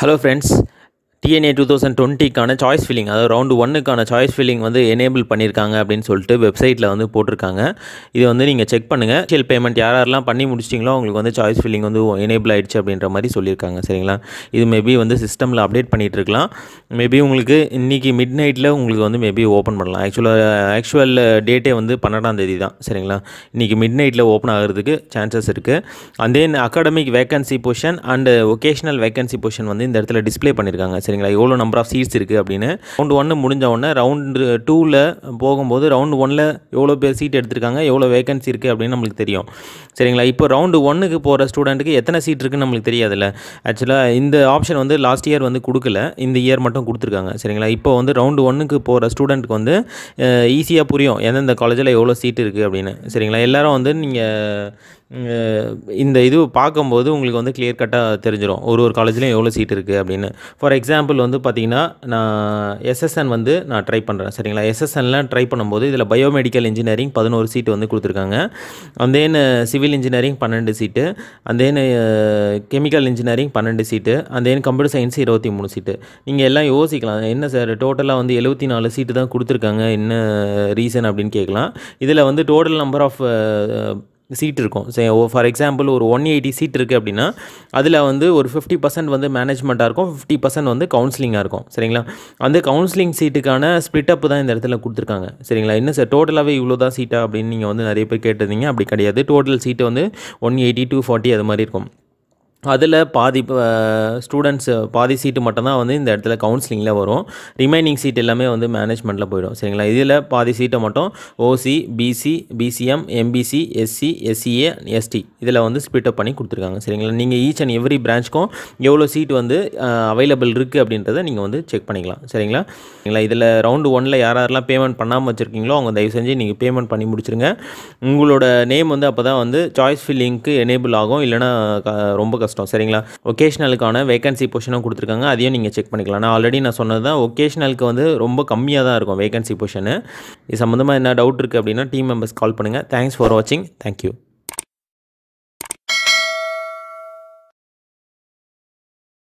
hello friends TNEA two thousand டுவெண்ட்டிக்கான choice filling அதாவது round ஒன்னுக்கான சாய்ஸ் ஃபில்லிங் வந்து எனேபிள் பண்ணியிருக்காங்க அப்படின்னு சொல்லிட்டு வெப்சைட்டில் வந்து போட்டிருக்காங்க இது வந்து நீங்கள் செக் பண்ணுங்கள் ஷியல் பேமெண்ட் யார் யாரெல்லாம் பண்ணி முடிச்சிட்டிங்களோ அவங்களுக்கு வந்து சாய்ஸ் ஃபில்லிங் வந்து எனேபிள் ஆகிடுச்சு அப்படின்ற மாதிரி சொல்லியிருக்காங்க சரிங்களா இது மேபி வந்து சிஸ்டமில் அப்டேட் பண்ணிகிட்டு இருக்கலாம் மேபி உங்களுக்கு இன்றைக்கி மிட் நைட்டில் உங்களுக்கு வந்து மேபி ஓப்பன் பண்ணலாம் ஆக்சுவலாக ஆக்சுவல் டேட்டே வந்து பன்னெண்டாம் தேதி தான் சரிங்களா இன்றைக்கி மிட் நைட்டில் ஓப்பன் ஆகிறதுக்கு சான்சஸ் இருக்குது and then academic vacancy position and vocational vacancy position வந்து இந்த இடத்துல டிஸ்பிளே பண்ணியிருக்காங்க சரி சரிங்களா எவ்வளோ நம்பர் ஆஃப் சீட்ஸ் இருக்குது அப்படின்னு ரவுண்டு ஒன்று முடிஞ்ச உடனே ரவுண்டு டூவில் போகும்போது ரவுண்டு ஒன்னில் எவ்வளோ பேர் சீட் எடுத்திருக்காங்க எவ்வளோ வேகன்சி இருக்குது அப்படின்னு நம்மளுக்கு தெரியும் சரிங்களா இப்போ ரவுண்டு ஒன்றுக்கு போகிற ஸ்டூடெண்ட்டுக்கு எத்தனை சீட் இருக்குன்னு நம்மளுக்கு தெரியாதுல்ல ஆக்சுவலாக இந்த ஆப்ஷன் வந்து லாஸ்ட் இயர் வந்து கொடுக்கல இந்த இயர் மட்டும் கொடுத்துருக்காங்க சரிங்களா இப்போ வந்து ரவுண்டு ஒன்றுக்கு போகிற ஸ்டூடெண்ட்டுக்கு வந்து ஈஸியாக புரியும் எந்தெந்த காலேஜில் எவ்வளோ சீட் இருக்குது அப்படின்னு சரிங்களா எல்லோரும் வந்து நீங்கள் இந்த இது பார்க்கும்போது உங்களுக்கு வந்து கிளியர் கட்டாக தெரிஞ்சிடும் ஒரு ஒரு காலேஜ்லேயும் எவ்வளோ சீட் இருக்குது அப்படின்னு ஃபார் எக்ஸாம்பிள் வந்து பார்த்திங்கன்னா நான் எஸ்எஸ்என் வந்து நான் ட்ரை பண்ணுறேன் சரிங்களா எஸ்எஸ்என்லாம் ட்ரை பண்ணும்போது இதில் பயோமெடிக்கல் இன்ஜினியரிங் பதினோரு சீட்டு வந்து கொடுத்துருக்காங்க அந்தேன்னு சிவில் இன்ஜினியரிங் பன்னெண்டு சீட்டு அந்தேன்னு கெமிக்கல் இன்ஜினியரிங் பன்னெண்டு சீட்டு அந்தேன்னு கம்ப்யூட்டர் சயின்ஸ் இருபத்தி மூணு சீட்டு நீங்கள் எல்லாம் யோசிக்கலாம் என்ன சார் டோட்டலாக வந்து எழுபத்தி நாலு சீட்டு தான் கொடுத்துருக்காங்க என்ன ரீசன் அப்படின்னு கேட்கலாம் இதில் வந்து டோட்டல் நம்பர் ஆஃப் சீட் இருக்கும் சரி ஃபார் எக்ஸாம்பிள் ஒரு ஒன் எயிட்டி சீட் இருக்குது அப்படின்னா அதில் வந்து ஒரு ஃபிஃப்டி பர்சன்ட் வந்து மேனேஜ்மெண்ட்டாக இருக்கும் ஃபிஃப்டி பர்சன்ட் வந்து கவுன்சிலிங்காக இருக்கும் சரிங்களா அந்த கவுன்சிலிங் சீட்டுக்கான ஸ்ப்ளிட் அப் தான் இந்த இடத்துல கொடுத்துருக்காங்க சரிங்களா என்ன சார் டோட்டலாகவே இவ்வளோ தான் சீட்டாக அப்படின்னு நீங்கள் வந்து நிறைய பேர் கேட்டிருந்தீங்க அப்படி கிடையாது டோட்டல் சீட்டு வந்து ஒன் எயிட்டி டூ ஃபார்ட்டி அது மாதிரி இருக்கும் அதில் பாதி ஸ்டூடெண்ட்ஸ் பாதி சீட்டு மட்டும்தான் வந்து இந்த இடத்துல கவுன்சிலிங்கில் வரும் ரிமைனிங் சீட் எல்லாமே வந்து மேனேஜ்மெண்ட்டில் போயிடும் சரிங்களா இதில் பாதி சீட்டை மட்டும் OC BC BCM MBC SC SCA ST இதில் வந்து ஸ்பிட் அப் பண்ணி கொடுத்துருக்காங்க சரிங்களா நீங்கள் ஈச் அண்ட் எவ்ரி பிரான்ச்சுக்கும் எவ்வளோ சீட் வந்து அவைலபிள் இருக்குது அப்படின்றத நீங்கள் வந்து செக் பண்ணிக்கலாம் சரிங்களா சரிங்களா இதில் ரவுண்டு ஒன்னில் யார் யாரெல்லாம் பேமெண்ட் பண்ணாமல் வச்சுருக்கீங்களோ அவங்க தயவு செஞ்சு நீங்கள் பேமெண்ட் பண்ணி முடிச்சிருங்க உங்களோட நேம் வந்து அப்போ தான் வந்து சாய்ஸ் ஃபில்லிங்க்கு எனேபிள் ஆகும் இல்லைனா ரொம்ப கஷ்டம் வச்சிட்டோம் சரிங்களா ஒகேஷனலுக்கான வேகன்சி பொசிஷனும் கொடுத்துருக்காங்க அதையும் நீங்கள் செக் பண்ணிக்கலாம் நான் ஆல்ரெடி நான் சொன்னது தான் ஒகேஷ்னலுக்கு வந்து ரொம்ப கம்மியாக தான் இருக்கும் வேகன்சி பொசிஷனு இது சம்மந்தமாக என்ன டவுட் இருக்குது அப்படின்னா டீம் மெம்பர்ஸ் கால் பண்ணுங்கள் தேங்க்ஸ் ஃபார் வாட்சிங் தேங்க்யூ